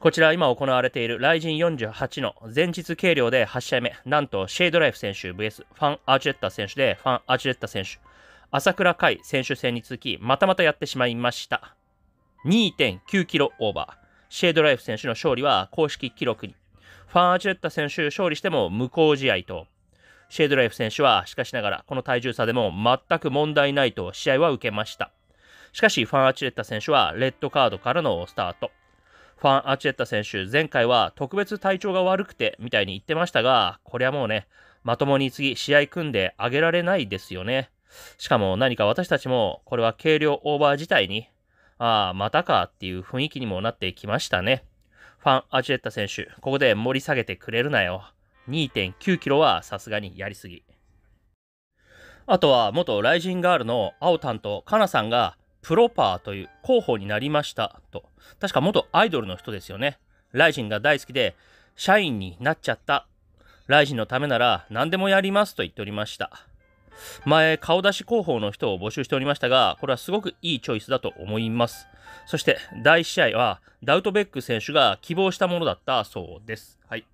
こちら今行われているライジン48の前日計量で8試合目、なんとシェイドライフ選手 VS ファン・アーチレッタ選手で、ファン・アーチレッタ選手、朝倉海選手戦に続き、またまたやってしまいました。2.9キロオーバー。シェイドライフ選手の勝利は公式記録に。ファン・アーチレッタ選手勝利しても無効試合と。シェイドライフ選手は、しかしながら、この体重差でも全く問題ないと試合は受けました。しかし、ファン・アーチレッタ選手は、レッドカードからのスタート。ファン・アチェッタ選手、前回は特別体調が悪くてみたいに言ってましたが、これはもうね、まともに次試合組んであげられないですよね。しかも何か私たちも、これは軽量オーバー自体に、ああ、またかっていう雰囲気にもなってきましたね。ファン・アチェッタ選手、ここで盛り下げてくれるなよ。2.9キロはさすがにやりすぎ。あとは元ライジンガールの青タンとカナさんがプロパーという候補になりましたと。確か元アイドルの人ですよね。ライジンが大好きで、社員になっちゃった。ライジンのためなら何でもやりますと言っておりました。前、顔出し広報の人を募集しておりましたが、これはすごくいいチョイスだと思います。そして、第1試合は、ダウトベック選手が希望したものだったそうです。はい。